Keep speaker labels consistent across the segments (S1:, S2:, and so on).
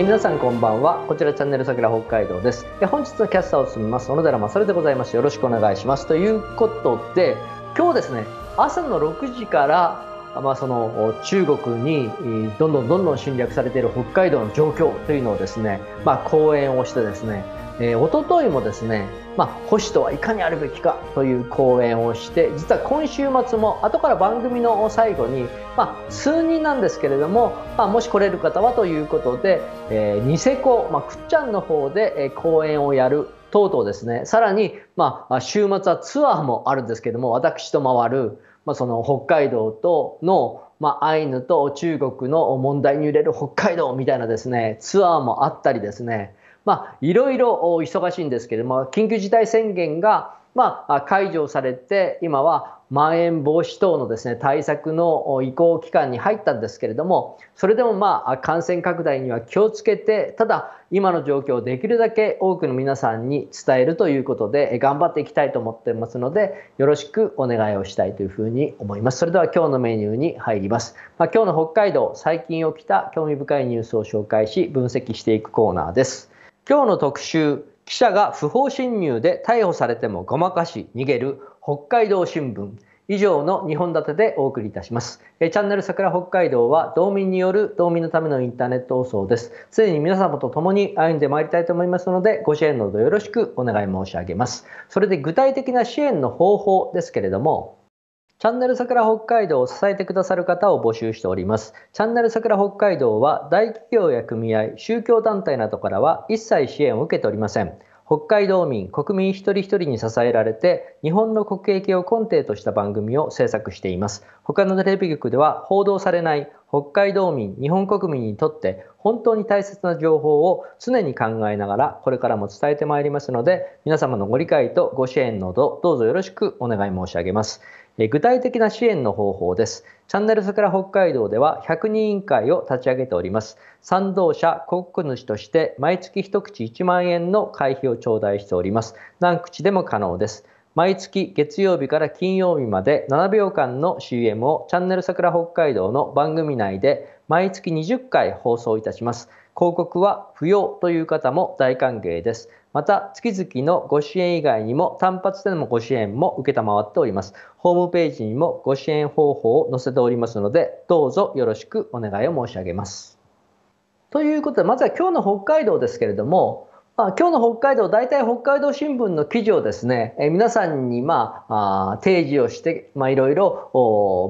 S1: えー、皆さんこんばんはこちらチャンネル桜北海道です、えー、本日のキャスターを務めます小野寺勝でございますよろしくお願いしますということで今日ですね朝の6時からまあ、その中国にどんどんどんどん侵略されている北海道の状況というのをですね、まあ、講演をしてですねえー、とといもですね、まあ、保守とはいかにあるべきかという講演をして、実は今週末も後から番組の最後に、まあ、数人なんですけれども、まあ、もし来れる方はということで、えー、ニセコ、まあ、くっちゃんの方で、えー、講演をやるとうとうですね、さらに、まあ、週末はツアーもあるんですけども、私と回る、まあ、その北海道との、まあ、アイヌと中国の問題に揺れる北海道みたいなですね、ツアーもあったりですね、まあ、いろいろ忙しいんですけれども、緊急事態宣言が、まあ、解除されて、今はまん延防止等のですね対策の移行期間に入ったんですけれども、それでもまあ感染拡大には気をつけて、ただ、今の状況をできるだけ多くの皆さんに伝えるということで、頑張っていきたいと思ってますので、よろしくお願いをしたいというふうに思います。それでは今日のメニューに入ります。まあ、今日の北海道、最近起きた興味深いニュースを紹介し、分析していくコーナーです。今日の特集記者が不法侵入で逮捕されてもごまかし逃げる北海道新聞以上の2本立てでお送りいたします。えチャンネル桜北海道は道民による道民のためのインターネット放送です。常に皆様と共に歩んでまいりたいと思いますので、ご支援のほどよろしくお願い申し上げます。それで具体的な支援の方法ですけれども、チャンネル桜北海道を支えてくださる方を募集しております。チャンネル桜北海道は大企業や組合、宗教団体などからは一切支援を受けておりません。北海道民、国民一人一人に支えられて、日本の国益を根底とした番組を制作しています。他のテレビ局では報道されない北海道民、日本国民にとって本当に大切な情報を常に考えながらこれからも伝えてまいりますので皆様のご理解とご支援のどどうぞよろしくお願い申し上げます。え具体的な支援の方法です。チャンネル桜北海道では100人委員会を立ち上げております。賛同者、広告主として毎月1口1万円の会費を頂戴しております。何口でも可能です。毎月月曜日から金曜日まで7秒間の CM をチャンネル桜北海道の番組内で毎月20回放送いたします。広告は不要という方も大歓迎です。また、月々のご支援以外にも単発でのご支援も承っております。ホームページにもご支援方法を載せておりますので、どうぞよろしくお願いを申し上げます。ということで、まずは今日の北海道ですけれども、あ、今日の北海道、大体北海道新聞の記事をですね、え皆さんに、まあ、あ提示をして、まあ、いろいろ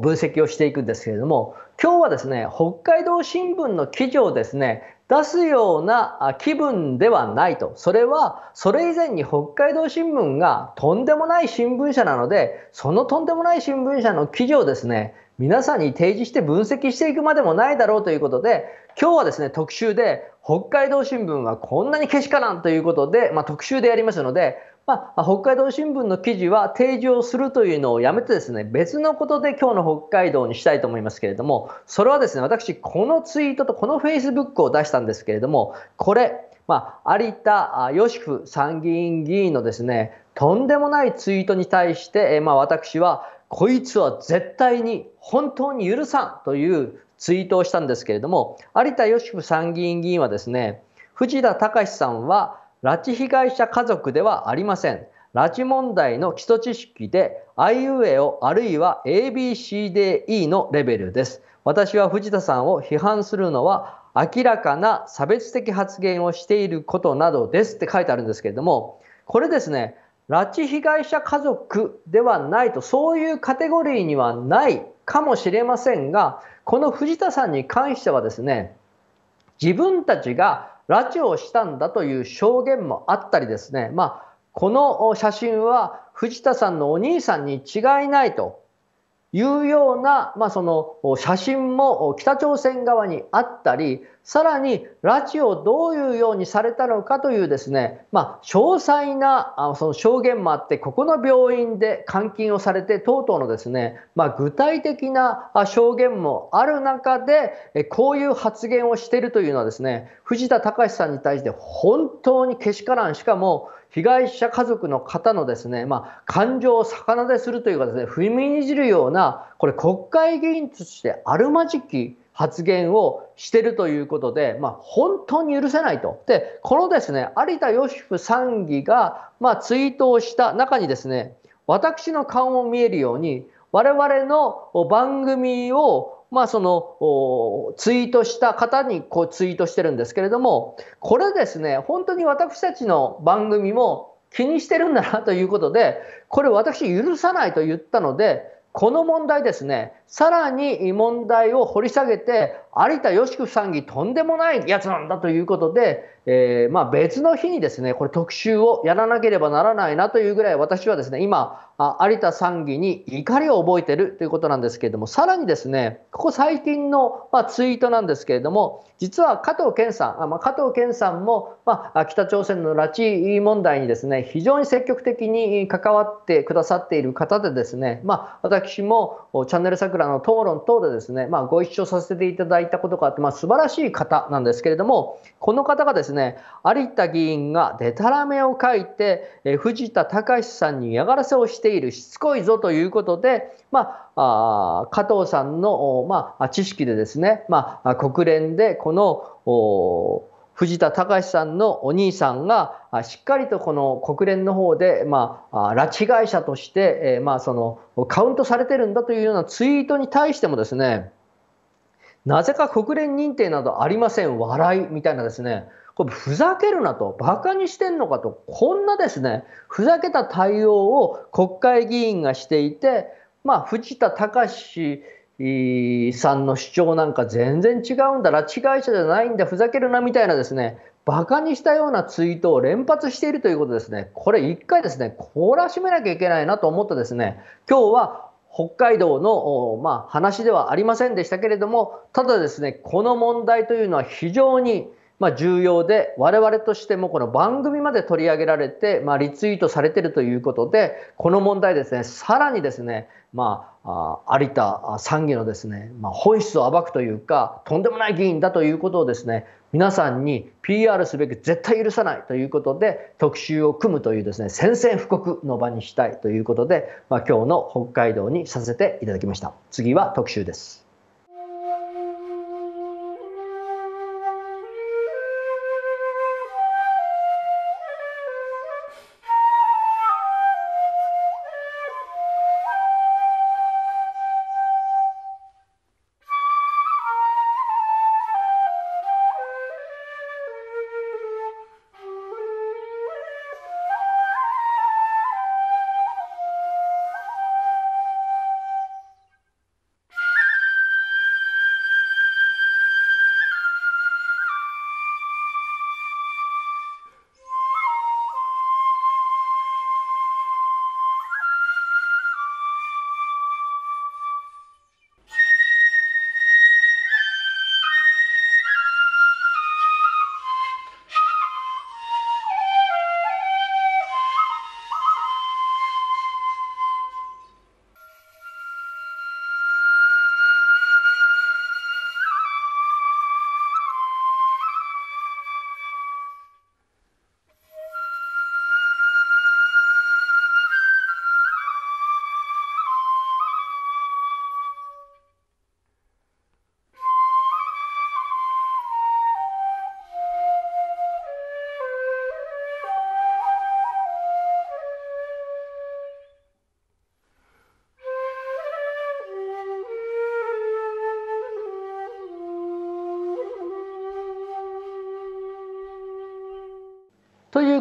S1: 分析をしていくんですけれども、今日はですね、北海道新聞の記事をですね、出すような気分ではないと。それは、それ以前に北海道新聞がとんでもない新聞社なので、そのとんでもない新聞社の記事をですね、皆さんに提示して分析していくまでもないだろうということで、今日はですね、特集で、北海道新聞はこんなにけしからんということで、まあ、特集でやりますので、まあ、北海道新聞の記事は提示をするというのをやめてですね、別のことで今日の北海道にしたいと思いますけれども、それはですね、私、このツイートとこの facebook を出したんですけれども、これ、まあ、有田芳生参議院議員のですね、とんでもないツイートに対して、えまあ、私は、こいつは絶対に本当に許さんというツイートをしたんですけれども、有田芳生参議院議員はですね、藤田隆さんは拉致被害者家族ではありません。拉致問題の基礎知識で、アイウエおあるいは ABCDE のレベルです。私は藤田さんを批判するのは明らかな差別的発言をしていることなどですって書いてあるんですけれども、これですね、拉致被害者家族ではないとそういうカテゴリーにはないかもしれませんがこの藤田さんに関してはですね自分たちが拉致をしたんだという証言もあったりですね、まあ、この写真は藤田さんのお兄さんに違いないというような、まあ、その写真も北朝鮮側にあったりさらに拉致をどういうようにされたのかというですね、まあ、詳細なその証言もあってここの病院で監禁をされて等々のですね、まあ、具体的な証言もある中でこういう発言をしているというのはですね藤田隆さんに対して本当にけしからんしかも被害者家族の方のですね、まあ、感情を逆なでするというかですね、踏みにじるような、これ国会議員としてあるまじき発言をしてるということで、まあ、本当に許せないと。で、このですね、有田芳生参議が、まあ、ツイートをした中にですね、私の顔も見えるように、我々の番組をまあ、そのツイートした方にこうツイートしてるんですけれどもこれですね本当に私たちの番組も気にしてるんだなということでこれ私許さないと言ったのでこの問題ですねさらに問題を掘り下げて有田芳生さんにとんでもないやつなんだということでえー、まあ、別の日にですねこれ特集をやらなければならないなというぐらい私はですね今有田参議に怒りを覚えてるということなんですけれどもさらにですねここ最近の、まあ、ツイートなんですけれども実は加藤健さんあ、まあ、加藤健さんも、まあ、北朝鮮の拉致問題にですね非常に積極的に関わってくださっている方でですね、まあ、私もチャンネル桜の討論等でですね、まあ、ご一緒させていただいたことがあって、まあ、素晴らしい方なんですけれどもこの方がですねですね有田議員がでたらめを書いて、え藤田隆さんに嫌がらせをしているしつこいぞということで、まあ、あ加藤さんの、まあ、知識でですね、まあ、国連でこの藤田隆さんのお兄さんがしっかりとこの国連の方で、まあ、拉致会社として、えまあ、そのカウントされてるんだというようなツイートに対してもですねなぜか国連認定などありません笑いみたいなですねこれふざけるなと、バカにしてんのかと、こんなですね、ふざけた対応を国会議員がしていて、まあ、藤田隆さんの主張なんか全然違うんだ、拉致会社じゃないんだ、ふざけるなみたいなですね、バカにしたようなツイートを連発しているということですね、これ一回ですね、懲らしめなきゃいけないなと思ってですね、今日は北海道の、まあ、話ではありませんでしたけれども、ただですね、この問題というのは非常にまあ、重要で、我々としてもこの番組まで取り上げられて、まあ、リツイートされてるということで、この問題ですね、さらにですね、まあ、あ有田参議のですね、まあ、本質を暴くというか、とんでもない議員だということをですね、皆さんに PR すべき絶対許さないということで特集を組むというですね宣戦布告の場にしたいということで、まあ、今日の北海道にさせていただきました次は特集です。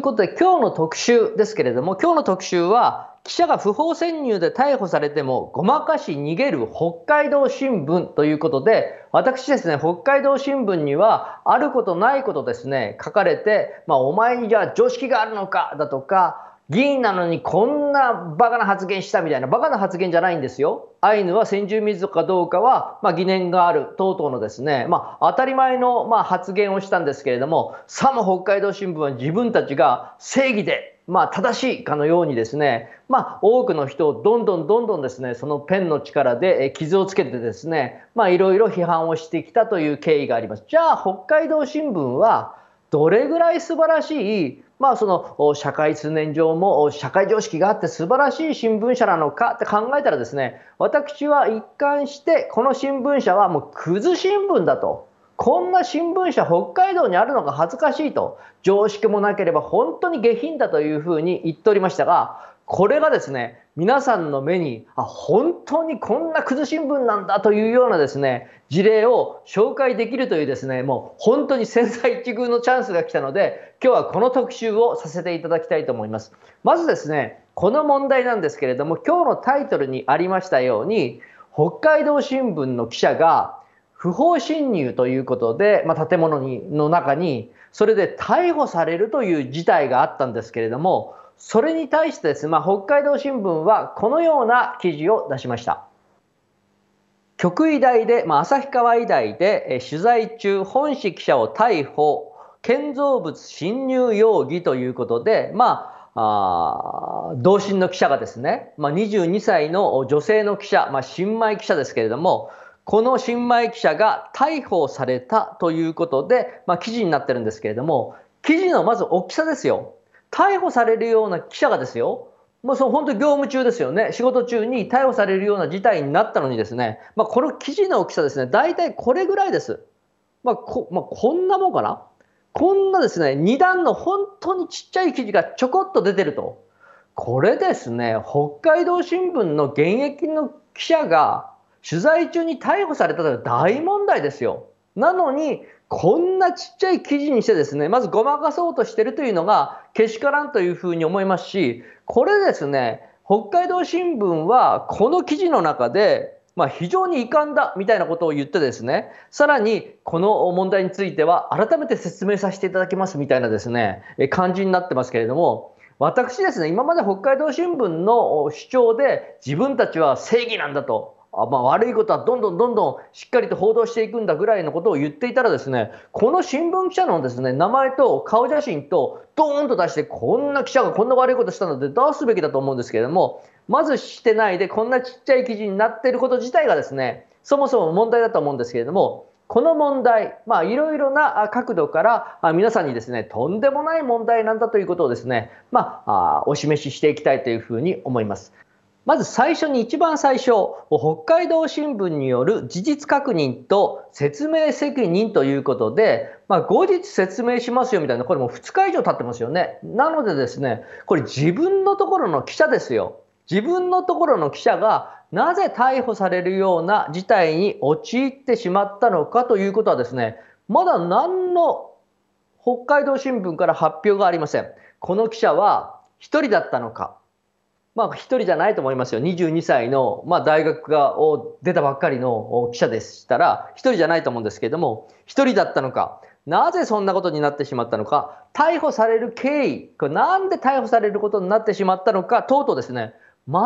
S1: いうことで今日の特集ですけれども今日の特集は記者が不法潜入で逮捕されてもごまかし逃げる北海道新聞ということで私ですね北海道新聞にはあることないことですね書かれて、まあ、お前にじゃあ常識があるのかだとか議員なのにこんなバカな発言したみたいな、バカな発言じゃないんですよ。アイヌは先住民族かどうかは、まあ、疑念がある等々のですね、まあ、当たり前の、まあ、発言をしたんですけれども、さも北海道新聞は自分たちが正義でまあ、正しいかのようにですね、まあ、多くの人をどんどんどんどんですねそのペンの力で傷をつけてですねいろいろ批判をしてきたという経緯があります。じゃあ北海道新聞はどれぐらい素晴らしいまあその社会通念上も社会常識があって素晴らしい新聞社なのかって考えたらですね、私は一貫してこの新聞社はもうクズ新聞だと。こんな新聞社北海道にあるのが恥ずかしいと常識もなければ本当に下品だというふうに言っておりましたがこれがですね、皆さんの目に、あ、本当にこんな崩し新聞なんだというようなですね、事例を紹介できるというですね、もう本当に千載一遇のチャンスが来たので、今日はこの特集をさせていただきたいと思います。まずですね、この問題なんですけれども、今日のタイトルにありましたように、北海道新聞の記者が不法侵入ということで、まあ、建物にの中にそれで逮捕されるという事態があったんですけれどもそれに対してですね、まあ、北海道新聞はこのような記事を出しました。局医大で、まあ、旭川医大で、え取材中本誌記者を逮捕建造物侵入容疑ということで、まあ、あ同心の記者がですね、まあ、22歳の女性の記者、まあ、新米記者ですけれどもこの新米記者が逮捕されたということで、まあ、記事になってるんですけれども記事のまず大きさですよ逮捕されるような記者がですよ、もうその本当業務中ですよね、仕事中に逮捕されるような事態になったのにですね、まあ、この記事の大きさですね、大体これぐらいです。まあ、こまあ、こんなもんかな。こんなですね、2段の本当にちっちゃい記事がちょこっと出てると。これですね、北海道新聞の現役の記者が取材中に逮捕されたという大問題ですよ。なのに、こんなちっちゃい記事にしてですね、まずごまかそうとしてるというのがけしからんというふうに思いますし、これですね、北海道新聞はこの記事の中で、まあ、非常に遺憾だみたいなことを言ってですね、さらにこの問題については改めて説明させていただきますみたいなですね、感じになってますけれども、私ですね、今まで北海道新聞の主張で自分たちは正義なんだと、あまあ、悪いことはどんどんどんどんしっかりと報道していくんだぐらいのことを言っていたらですねこの新聞記者のですね名前と顔写真とドーンと出してこんな記者がこんな悪いことしたので出すべきだと思うんですけれどもまずしてないでこんなちっちゃい記事になっていること自体がですねそもそも問題だと思うんですけれどもこの問題いろいろな角度から皆さんにですねとんでもない問題なんだということをですね、まあ、お示ししていきたいというふうに思います。まず最初に一番最初北海道新聞による事実確認と説明責任ということで、まあ、後日説明しますよみたいなこれもう2日以上経ってますよねなのでですねこれ自分のところの記者ですよ自分のところの記者がなぜ逮捕されるような事態に陥ってしまったのかということはですねまだ何の北海道新聞から発表がありませんこの記者は1人だったのかまあ、一人じゃないと思いますよ。22歳の、まあ、大学がを出たばっかりの記者でしたら、一人じゃないと思うんですけれども、一人だったのか、なぜそんなことになってしまったのか、逮捕される経緯、これなんで逮捕されることになってしまったのか、とうとうですね、全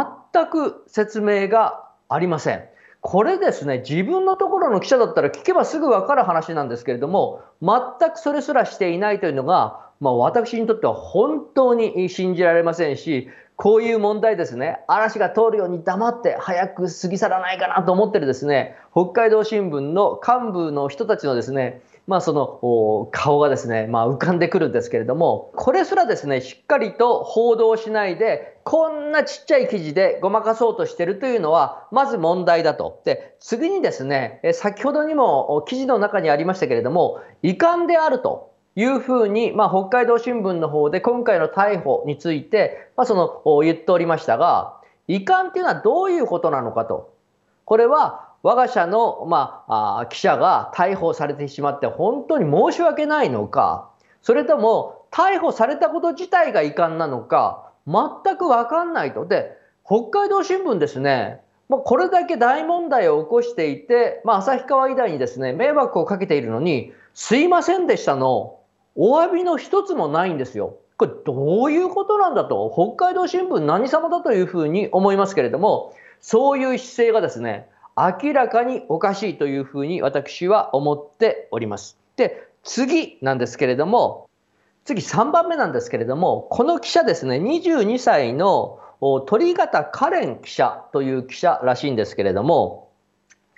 S1: く説明がありません。これですね、自分のところの記者だったら聞けばすぐわかる話なんですけれども、全くそれすらしていないというのが、まあ、私にとっては本当に信じられませんし、こういう問題ですね、嵐が通るように黙って早く過ぎ去らないかなと思ってるですね、北海道新聞の幹部の人たちのですね、まあ、その顔がですね、まあ、浮かんでくるんですけれども、これすらですね、しっかりと報道しないで、こんなちっちゃい記事でごまかそうとしてるというのは、まず問題だと。で、次にですね、先ほどにも記事の中にありましたけれども、遺憾であると。いうふうに、まあ、北海道新聞の方で今回の逮捕について、まあ、その言っておりましたが、遺憾っていうのはどういうことなのかと。これは我が社の、まあ、あ記者が逮捕されてしまって本当に申し訳ないのか、それとも逮捕されたこと自体が遺憾なのか、全くわかんないと。で、北海道新聞ですね、まあ、これだけ大問題を起こしていて、まあ、旭川医大にですね、迷惑をかけているのに、すいませんでしたのお詫びの一つもないんですよ。これどういうことなんだと、北海道新聞何様だというふうに思いますけれども、そういう姿勢がですね、明らかにおかしいというふうに私は思っております。で、次なんですけれども、次3番目なんですけれども、この記者ですね、22歳の鳥形カレン記者という記者らしいんですけれども、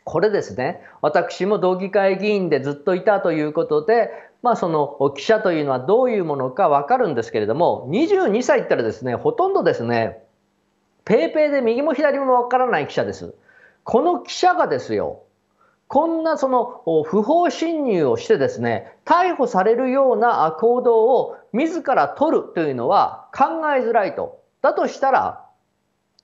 S1: これですね、私も道議会議員でずっといたということで、まあ、その記者というのはどういうものか分かるんですけれども22歳ったらですねほとんどですねペーペーで右も左も分からない記者です。この記者がですよこんなその不法侵入をしてですね逮捕されるような行動を自ら取るというのは考えづらいと。だとしたら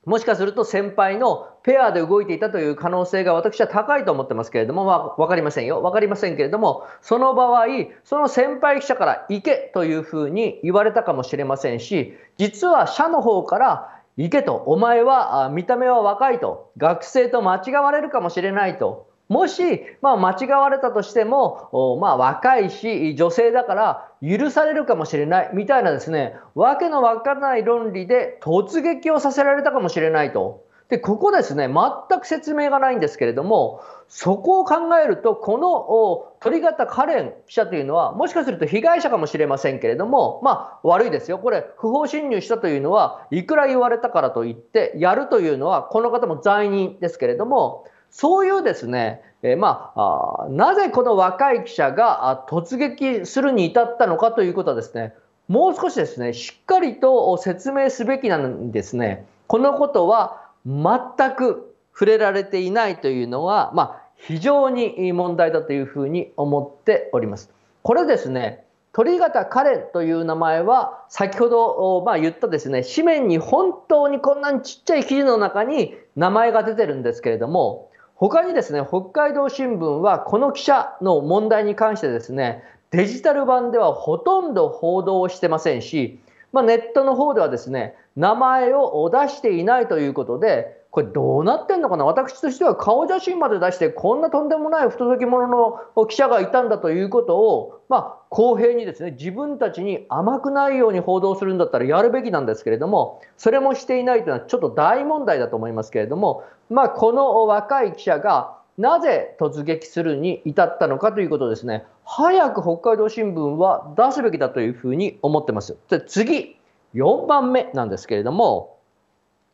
S1: もしかすると先輩のペアで動いていたという可能性が私は高いと思ってますけれども、まあ、分かりませんよ。分かりませんけれども、その場合、その先輩記者から行けというふうに言われたかもしれませんし、実は社の方から行けと、お前は見た目は若いと、学生と間違われるかもしれないと。もし、まあ、間違われたとしても、まあ、若いし、女性だから許されるかもしれないみたいなですね、わけのわからない論理で突撃をさせられたかもしれないと。で、ここですね、全く説明がないんですけれども、そこを考えると、この鳥型カレン記者というのは、もしかすると被害者かもしれませんけれども、まあ悪いですよ。これ、不法侵入したというのは、いくら言われたからといって、やるというのは、この方も罪人ですけれども、そういうですね、えー、まあなぜこの若い記者が突撃するに至ったのかということはですね、もう少しですね、しっかりと説明すべきなんですね。このことは全く触れられていないというのは、まあ、非常に問題だというふうに思っております。これですね鳥方カレンという名前は先ほどまあ言ったですね紙面に本当にこんなにちっちゃい記事の中に名前が出てるんですけれども他にですね北海道新聞はこの記者の問題に関してですねデジタル版ではほとんど報道をしてませんしまあ、ネットの方ではですね、名前を出していないということで、これどうなってんのかな私としては顔写真まで出してこんなとんでもない不届き者の記者がいたんだということを、まあ、公平にですね自分たちに甘くないように報道するんだったらやるべきなんですけれどもそれもしていないというのはちょっと大問題だと思いますけれども、まあ、この若い記者がなぜ突撃するに至ったのかということですね早く北海道新聞は出すべきだというふうに思ってます。で次、4番目なんですけれども、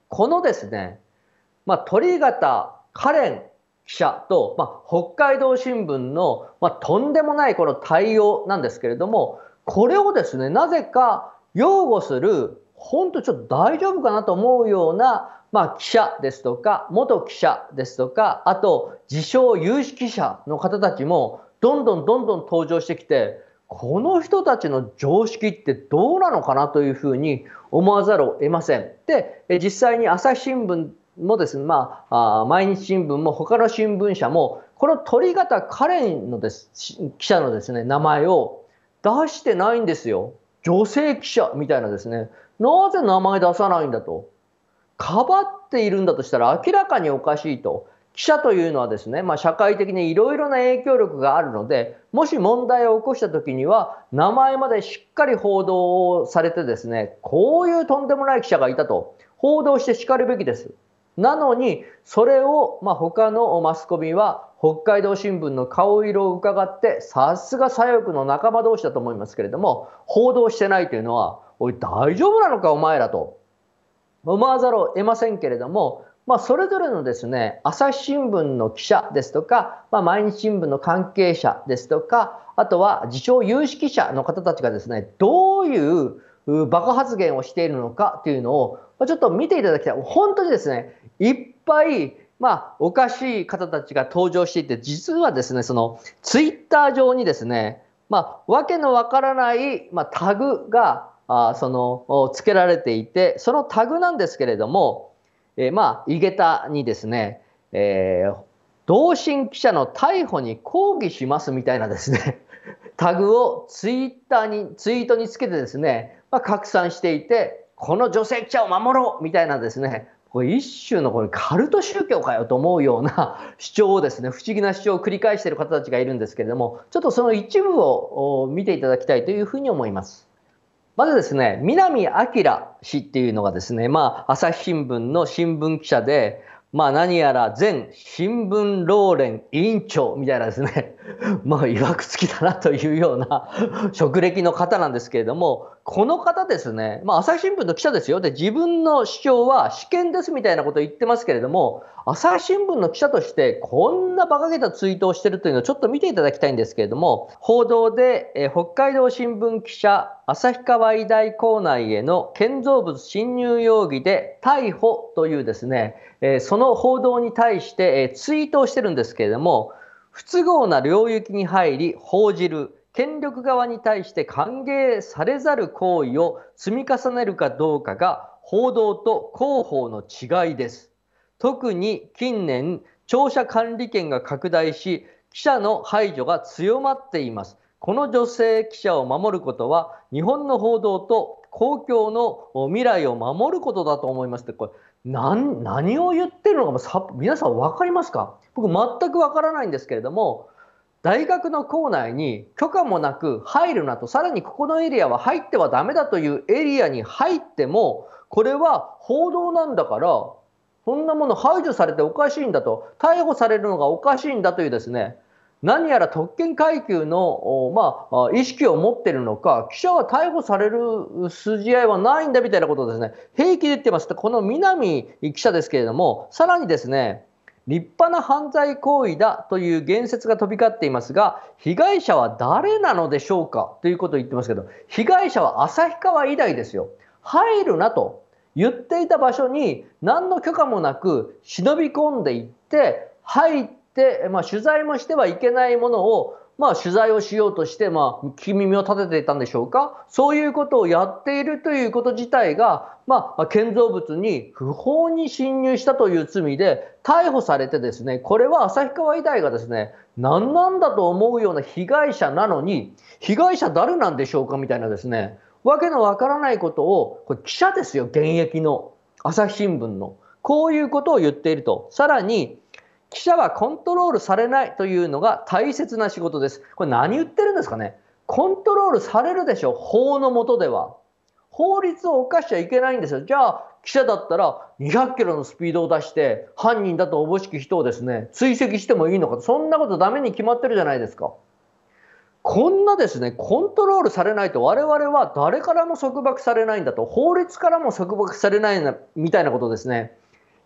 S1: このですね、まあ、鳥型カレン記者と、まあ、北海道新聞の、まあ、とんでもないこの対応なんですけれども、これをですね、なぜか擁護する、本当ちょっと大丈夫かなと思うような、まあ、記者ですとか、元記者ですとか、あと、自称有識者の方たちも、どんどんどんどん登場してきてこの人たちの常識ってどうなのかなというふうに思わざるを得ません。で実際に朝日新聞もですね、まあ、あ毎日新聞も他の新聞社もこの鳥型カレンのです記者のですね名前を出してないんですよ。女性記者みたいなですねなぜ名前出さないんだとかばっているんだとしたら明らかにおかしいと記者というのはですね、まあ、社会的にいろいろな影響力があるのでもし問題を起こした時には名前までしっかり報道をされてですねこういうとんでもない記者がいたと報道してしかるべきです。なのにそれを、まあ、他のマスコミは北海道新聞の顔色を伺ってさすが左翼の仲間同士だと思いますけれども報道してないというのはおい大丈夫なのかお前らと思わざるを得ませんけれどもまあ、それぞれのですね、朝日新聞の記者ですとか、まあ、毎日新聞の関係者ですとか、あとは自称有識者の方たちがですね、どういうバカ発言をしているのかというのを、ちょっと見ていただきたい。本当にですね、いっぱいまあ、おかしい方たちが登場していて、実はですね、そのツイッター上にですね、まあ、わけのわからない、まあ、タグが、あその、つけられていて、そのタグなんですけれども、えー、まあ、井桁にですね、えー、同心記者の逮捕に抗議しますみたいなですね、タグをツイッターに、ツイートにつけてですね、まあ、拡散していて、この女性記者を守ろうみたいなですね、これ一種のこれカルト宗教かよと思うような 主張をですね、不思議な主張を繰り返している方たちがいるんですけれども、ちょっとその一部を見ていただきたいというふうに思います。まずですね、南明氏っていうのがですね、まあ、朝日新聞の新聞記者で、まあ何やら前新聞老連委員長みたいなですね、まあいわくつきだなというような職歴の方なんですけれども、この方ですね、まあ、朝日新聞の記者ですよ。で、自分の主張は私見ですみたいなことを言ってますけれども、朝日新聞の記者として、こんな馬鹿げたツイートをしてるというのをちょっと見ていただきたいんですけれども、報道で、え北海道新聞記者、旭川医大構内への建造物侵入容疑で逮捕というですね、えその報道に対して、えツイートをしてるんですけれども、不都合な領域に入り報じる。権力側に対して歓迎されざる行為を積み重ねるかどうかが報道と広報の違いです。特に近年、庁舎管理権が拡大し、記者の排除が強まっています。この女性記者を守ることは、日本の報道と公共の未来を守ることだと思いますって、これ、何を言ってるのかもさ、皆さん分かりますか僕、全く分からないんですけれども、大学の構内に許可もなく入るなと、さらにここのエリアは入ってはダメだというエリアに入っても、これは報道なんだから、そんなもの排除されておかしいんだと、逮捕されるのがおかしいんだというですね、何やら特権階級の、まあ、意識を持ってるのか、記者は逮捕される筋合いはないんだみたいなことをですね、平気で言ってます。この南記者ですけれども、さらにですね、立派な犯罪行為だという言説が飛び交っていますが被害者は誰なのでしょうかということを言ってますけど被害者は旭川以来ですよ入るなと言っていた場所に何の許可もなく忍び込んでいって入って、まあ、取材もしてはいけないものをまあ、取材をしようとして、まあ、聞き耳を立てていたんでしょうか、そういうことをやっているということ自体が、まあ、建造物に不法に侵入したという罪で逮捕されて、ですねこれは旭川医大がですね何なんだと思うような被害者なのに、被害者誰なんでしょうかみたいなですね、わけのわからないことを、これ記者ですよ、現役の、朝日新聞の。こういうことを言っていると。さらに、記者はコントロールされないというのが大切な仕事です。これ何言ってるんですかねコントロールされるでしょ法の下では。法律を犯しちゃいけないんですよ。じゃあ、記者だったら200キロのスピードを出して、犯人だとおぼしき人をですね、追跡してもいいのか。そんなことダメに決まってるじゃないですか。こんなですね、コントロールされないと我々は誰からも束縛されないんだと、法律からも束縛されないみたいなことですね。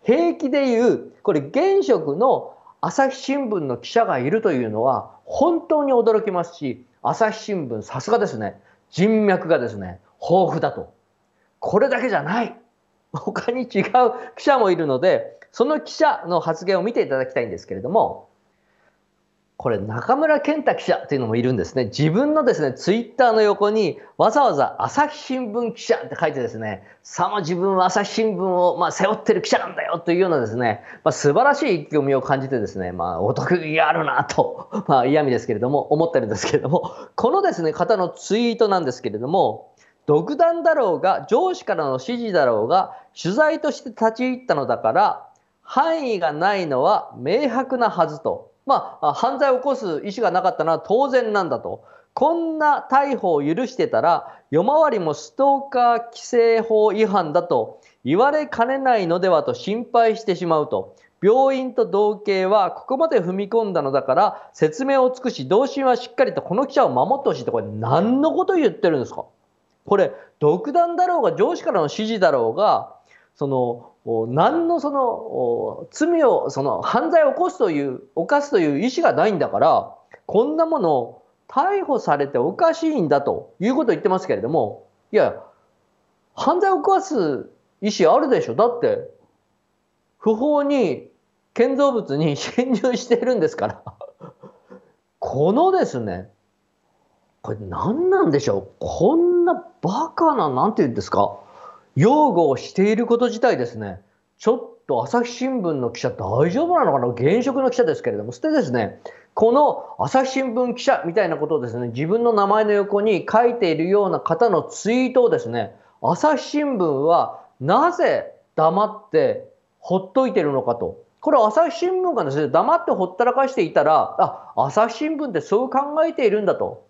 S1: 平気で言う、これ現職の朝日新聞の記者がいるというのは本当に驚きますし、朝日新聞さすがですね、人脈がですね、豊富だと。これだけじゃない。他に違う記者もいるので、その記者の発言を見ていただきたいんですけれども、これ中村健太記者というのもいるんですね。自分のですね、ツイッターの横にわざわざ朝日新聞記者って書いてですね、さも自分は朝日新聞をま背負ってる記者なんだよというようなですね、まあ、素晴らしい意気込みを感じてですね、まあ、お得意があるなと、まあ、嫌味ですけれども、思ってるんですけれども、このですね、方のツイートなんですけれども、独断だろうが上司からの指示だろうが取材として立ち入ったのだから範囲がないのは明白なはずとまあ、犯罪を起こす意思がなかったのは当然なんだと。こんな逮捕を許してたら、夜回りもストーカー規制法違反だと言われかねないのではと心配してしまうと。病院と同警はここまで踏み込んだのだから説明を尽くし同心はしっかりとこの記者を守ってほしいとこれ何のこと言ってるんですかこれ独断だろうが上司からの指示だろうがその何のその罪をその犯罪を起こすという犯すという意思がないんだからこんなものを逮捕されておかしいんだということを言ってますけれどもいや犯罪を犯す意思あるでしょだって不法に建造物に侵入してるんですからこのですねこれ何なんでしょうこんなバカな何て言うんですか擁護をしていること自体ですね、ちょっと朝日新聞の記者大丈夫なのかな現職の記者ですけれども、そしてですね、この朝日新聞記者みたいなことをですね、自分の名前の横に書いているような方のツイートをですね、朝日新聞はなぜ黙ってほっといてるのかと。これ朝日新聞がですね、黙ってほったらかしていたら、あ、朝日新聞ってそう考えているんだと。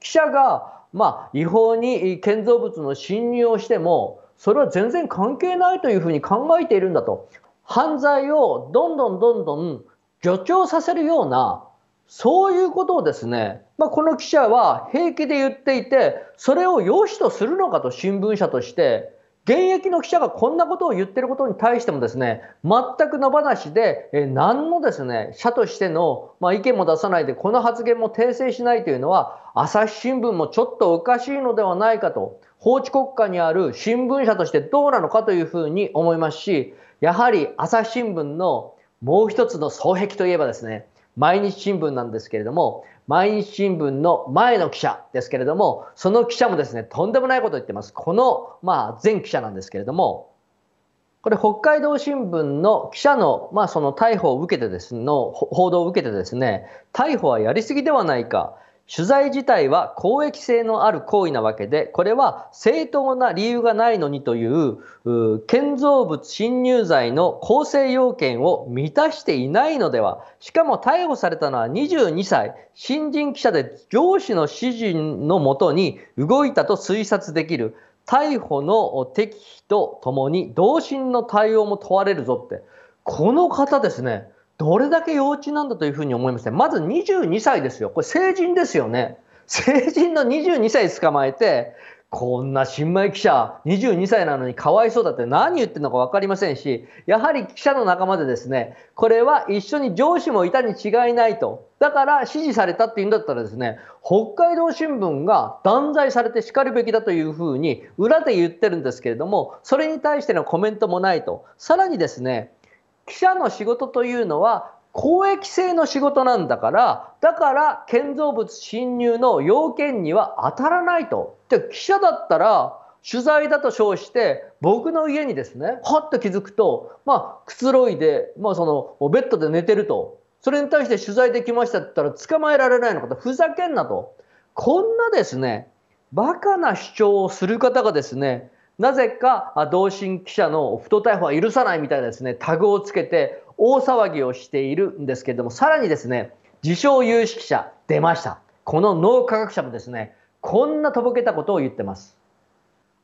S1: 記者が、まあ、違法に建造物の侵入をしても、それは全然関係ないというふうに考えているんだと。犯罪をどんどんどんどん助長させるような、そういうことをですね、まあ、この記者は平気で言っていて、それを良しとするのかと新聞社として、現役の記者がこんなことを言ってることに対してもですね、全く野放しで、え何のですね、社としての、まあ、意見も出さないで、この発言も訂正しないというのは、朝日新聞もちょっとおかしいのではないかと、法治国家にある新聞社としてどうなのかというふうに思いますし、やはり朝日新聞のもう一つの双璧といえばですね、毎日新聞なんですけれども、毎日新聞の前の記者ですけれども、その記者もですね、とんでもないことを言ってます。この、まあ、前記者なんですけれども、これ北海道新聞の記者の、まあ、その逮捕を受けてですの報道を受けてですね、逮捕はやりすぎではないか、取材自体は公益性のある行為なわけで、これは正当な理由がないのにという、建造物侵入罪の構成要件を満たしていないのでは、しかも逮捕されたのは22歳、新人記者で上司の指示のもとに動いたと推察できる、逮捕の適否とともに同心の対応も問われるぞって、この方ですね、どれだけ幼稚なんだというふうに思いますね。まず22歳ですよ。これ成人ですよね。成人の22歳捕まえて、こんな新米記者、22歳なのにかわいそうだって何言ってるのか分かりませんし、やはり記者の仲間でですね、これは一緒に上司もいたに違いないと。だから指示されたっていうんだったらですね、北海道新聞が断罪されて叱るべきだというふうに裏で言ってるんですけれども、それに対してのコメントもないと。さらにですね、記者の仕事というのは公益性の仕事なんだからだから建造物侵入の要件には当たらないと。で記者だったら取材だと称して僕の家にですねはっと気づくと、まあ、くつろいで、まあ、そのベッドで寝てるとそれに対して取材できましたって言ったら捕まえられないのかとふざけんなとこんなですねバカな主張をする方がですねなぜか同心記者の不当逮捕は許さないみたいなですねタグをつけて大騒ぎをしているんですけれどもさらにですね自称有識者出ましたこの脳科学者もですねこんなとぼけたことを言ってます。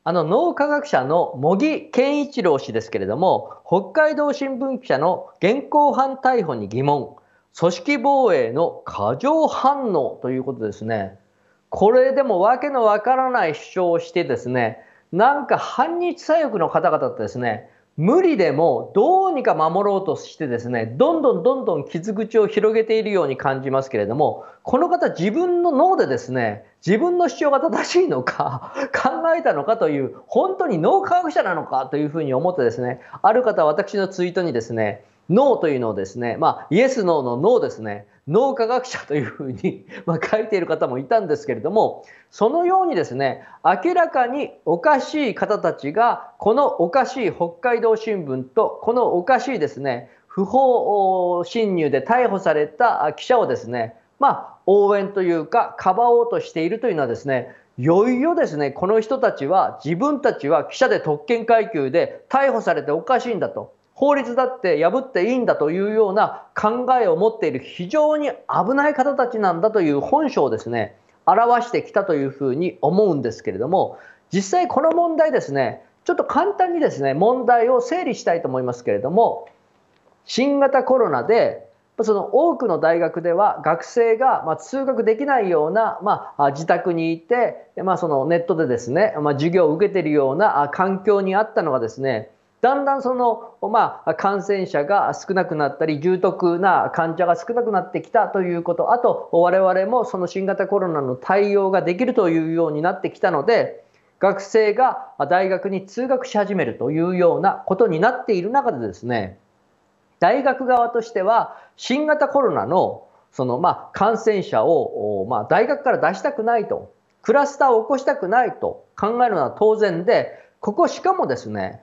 S1: あの脳科学者の茂木健一郎氏ですけれども北海道新聞記者の現行犯逮捕に疑問組織防衛の過剰反応ということですねこれでも訳のわからない主張をしてですねなんか反日左翼の方々ってですね無理でもどうにか守ろうとしてですねどんどんどんどん傷口を広げているように感じますけれどもこの方自分の脳でですね自分の主張が正しいのか 考えたのかという本当に脳科学者なのかというふうに思ってですねある方は私のツイートにですね脳というのをですねまあイエス・ノーの脳ですね脳科学者というふうに ま書いている方もいたんですけれどもそのようにですね明らかにおかしい方たちがこのおかしい北海道新聞とこのおかしいですね不法侵入で逮捕された記者をですねまあ、応援というかかばおうとしているというのはですねいよいよですねこの人たちは自分たちは記者で特権階級で逮捕されておかしいんだと法律だって破っていいんだというような考えを持っている非常に危ない方たちなんだという本性をですね表してきたというふうに思うんですけれども実際この問題ですねちょっと簡単にですね問題を整理したいと思いますけれども新型コロナでその多くの大学では学生がま通学できないようなま自宅にいてまあそのネットでですねま授業を受けているような環境にあったのがですねだんだんその、まあ、感染者が少なくなったり、重篤な患者が少なくなってきたということ、あと、我々もその新型コロナの対応ができるというようになってきたので、学生が大学に通学し始めるというようなことになっている中でですね、大学側としては、新型コロナのそのまあ感染者をまあ大学から出したくないと、クラスターを起こしたくないと考えるのは当然で、ここしかもですね、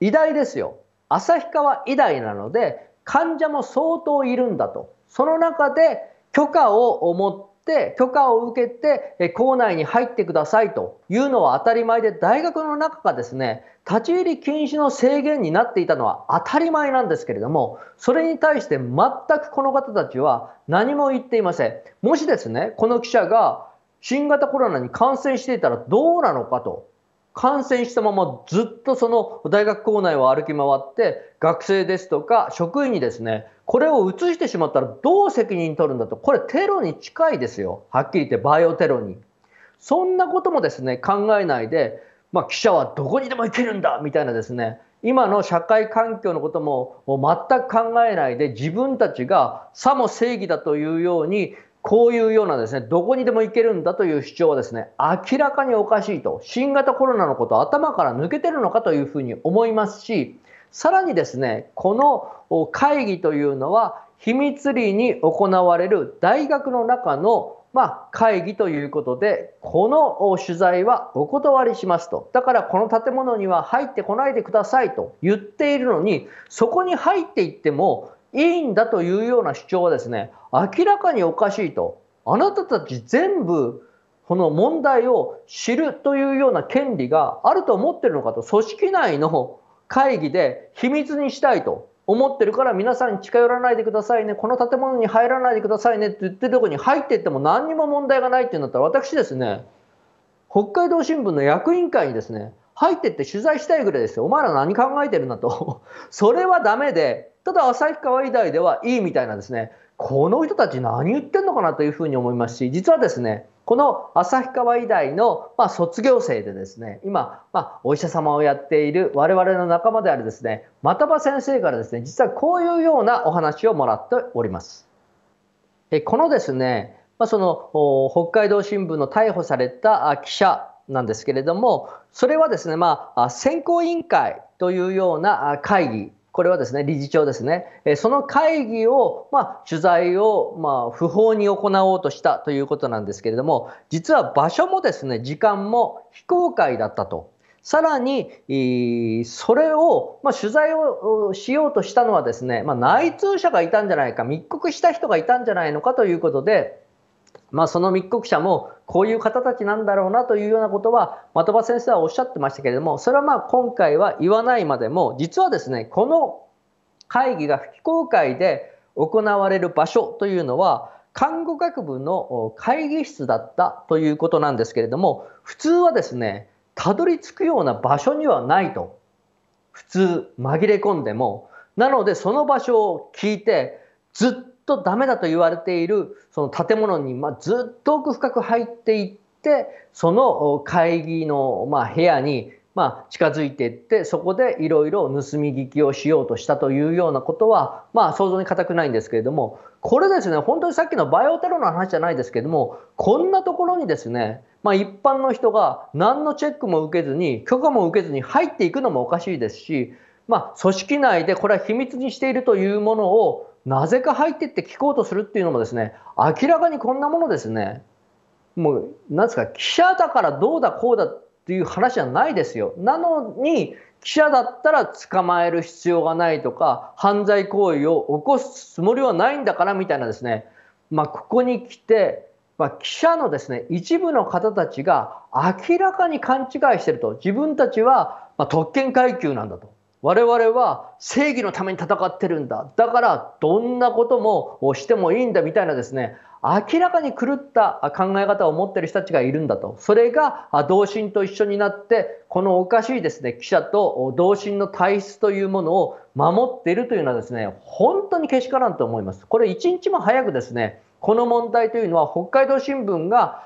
S1: 医大ですよ旭川医大なので患者も相当いるんだとその中で許可を持って許可を受けて校内に入ってくださいというのは当たり前で大学の中がですね立ち入り禁止の制限になっていたのは当たり前なんですけれどもそれに対して全くこの方たちは何も言っていませんもしですねこの記者が新型コロナに感染していたらどうなのかと感染したままずっとその大学構内を歩き回って学生ですとか職員にですねこれを移してしまったらどう責任取るんだとこれテロに近いですよはっきり言ってバイオテロにそんなこともですね考えないで、まあ、記者はどこにでも行けるんだみたいなですね今の社会環境のことも全く考えないで自分たちがさも正義だというようにこういうようなですね、どこにでも行けるんだという主張はですね、明らかにおかしいと、新型コロナのこと頭から抜けてるのかというふうに思いますし、さらにですね、この会議というのは、秘密裏に行われる大学の中の、ま会議ということで、この取材はお断りしますと。だからこの建物には入ってこないでくださいと言っているのに、そこに入っていっても、いいんだというような主張はですね明らかにおかしいとあなたたち全部この問題を知るというような権利があると思ってるのかと組織内の会議で秘密にしたいと思ってるから皆さんに近寄らないでくださいねこの建物に入らないでくださいねって言ってるとこに入ってっても何にも問題がないってなうんだったら私ですね北海道新聞の役員会にですね入ってって取材したいぐらいですよお前ら何考えてるんだとそれはダメでただ旭川医大ではいいみたいなんですねこの人たち何言ってんのかなというふうに思いますし実はですねこの旭川医大の、ま卒業生でですね今、まお医者様をやっている我々の仲間であるですね的場先生からですね実はこういうようなお話をもらっております。えこのですね、まその北海道新聞の逮捕された記者なんですけれどもそれはですね、まあ、選考委員会というような会議これはですね、理事長ですね、その会議を、まあ、取材を、まあ、不法に行おうとしたということなんですけれども、実は場所もですね、時間も非公開だったと。さらに、それを、まあ、取材をしようとしたのはですね、まあ、内通者がいたんじゃないか、密告した人がいたんじゃないのかということで、まあ、その密告者もこういう方たちなんだろうなというようなことは的場先生はおっしゃってましたけれどもそれはまあ今回は言わないまでも実はですねこの会議が非公開で行われる場所というのは看護学部の会議室だったということなんですけれども普通はですねたどり着くような場所にはないと普通紛れ込んでもなのでその場所を聞いてずっとダメだと言われているその建物に、まずっと奥深く入っていってその会議の、ま部屋に、ま近づいていってそこでいろいろ盗み聞きをしようとしたというようなことは、まあ、想像に難くないんですけれどもこれですね本当にさっきのバイオテロの話じゃないですけどもこんなところにですね、まあ、一般の人が何のチェックも受けずに許可も受けずに入っていくのもおかしいですしまあ、組織内でこれは秘密にしているというものをなぜか入ってって聞こうとするっていうのもですね、明らかにこんなものですね、もう、なんですか、記者だからどうだこうだっていう話じゃないですよ。なのに、記者だったら捕まえる必要がないとか、犯罪行為を起こすつもりはないんだからみたいなですね、まあ、ここに来て、まあ、記者のですね、一部の方たちが明らかに勘違いしてると。自分たちは、ま特権階級なんだと。我々は正義のために戦ってるんだだからどんなこともしてもいいんだみたいなですね明らかに狂った考え方を持ってる人たちがいるんだとそれが同心と一緒になってこのおかしいですね記者と同心の体質というものを守っているというのはですね本当にけしからんと思いますこれ一日も早くですねこの問題というのは北海道新聞が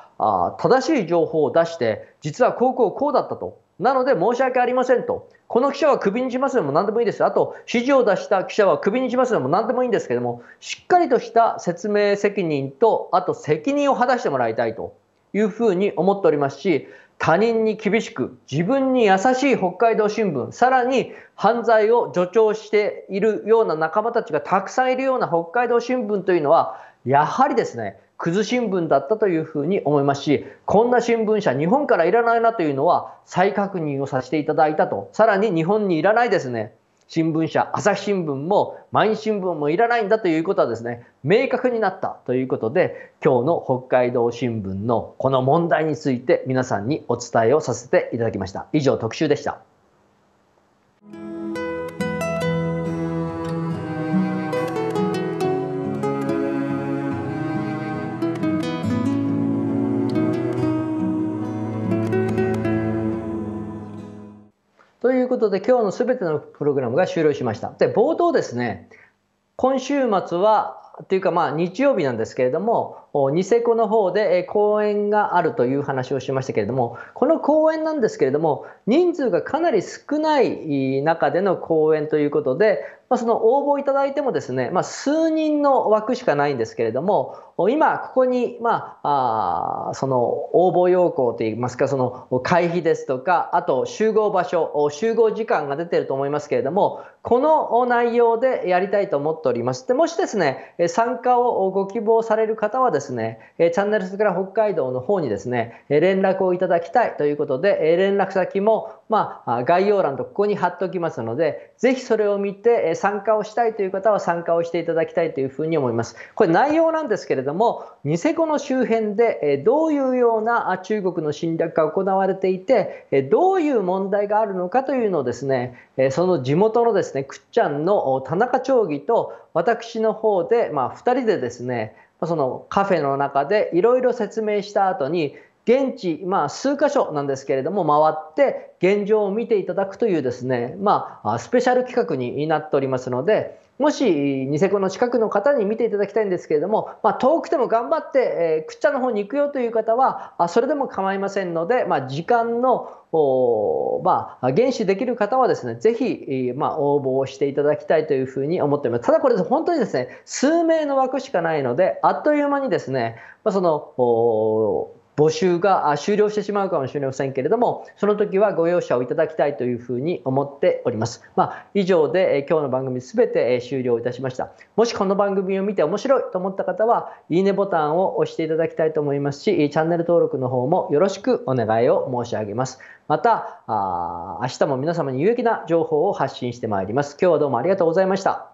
S1: 正しい情報を出して実はこうこうこうだったとなので申し訳ありませんと。この記者はクビにしますでも何でもいいです。あと、指示を出した記者はクビにしますでも何でもいいんですけども、しっかりとした説明責任と、あと責任を果たしてもらいたいというふうに思っておりますし、他人に厳しく、自分に優しい北海道新聞、さらに犯罪を助長しているような仲間たちがたくさんいるような北海道新聞というのは、やはりですね、クズ新聞だったというふうに思いますし、こんな新聞社、日本からいらないなというのは再確認をさせていただいたと。さらに日本にいらないですね、新聞社、朝日新聞も毎日新聞もいらないんだということはですね、明確になったということで、今日の北海道新聞のこの問題について皆さんにお伝えをさせていただきました。以上特集でした。ということで今日の全てのプログラムが終了しました。で冒頭ですね今週末はというかまあ日曜日なんですけれどもニセコの方で公演があるという話をしましたけれども、この公演なんですけれども、人数がかなり少ない中での公演ということで、まあ、その応募いただいてもですね、まあ、数人の枠しかないんですけれども、今、ここに、まあ、あその応募要項といいますか、その会費ですとか、あと集合場所、集合時間が出てると思いますけれども、この内容でやりたいと思っております。でもしですね、参加をご希望される方はですねですね、えチャンネルスクラ北海道の方にですね、え連絡をいただきたいということで、え連絡先も、まあ、概要欄とここに貼っておきますので、ぜひそれを見て、え参加をしたいという方は参加をしていただきたいというふうに思います。これ内容なんですけれども、ニセコの周辺で、えどういうような中国の侵略が行われていて、えどういう問題があるのかというのをですね、えその地元のですね、くっちゃんの田中町議と私の方で、まあ、2人でですねそのカフェの中でいろいろ説明した後に現地、まあ、数箇所なんですけれども回って現状を見ていただくというですね、まあ、スペシャル企画になっておりますのでもしニセコの近くの方に見ていただきたいんですけれども、まあ、遠くても頑張って、えー、クッチャの方に行くよという方はあそれでも構いませんので、まあ、時間のまあ、厳守できる方はですね、ぜひ、まあ、応募をしていただきたいというふうに思っています。ただこれ、本当にですね、数名の枠しかないので、あっという間にですね、まあ、その、募集が終了してしまうかもしれませんけれども、その時はご容赦をいただきたいというふうに思っております。まあ、以上で今日の番組すべて終了いたしました。もしこの番組を見て面白いと思った方は、いいねボタンを押していただきたいと思いますし、チャンネル登録の方もよろしくお願いを申し上げます。また、あ明日も皆様に有益な情報を発信してまいります。今日はどうもありがとうございました。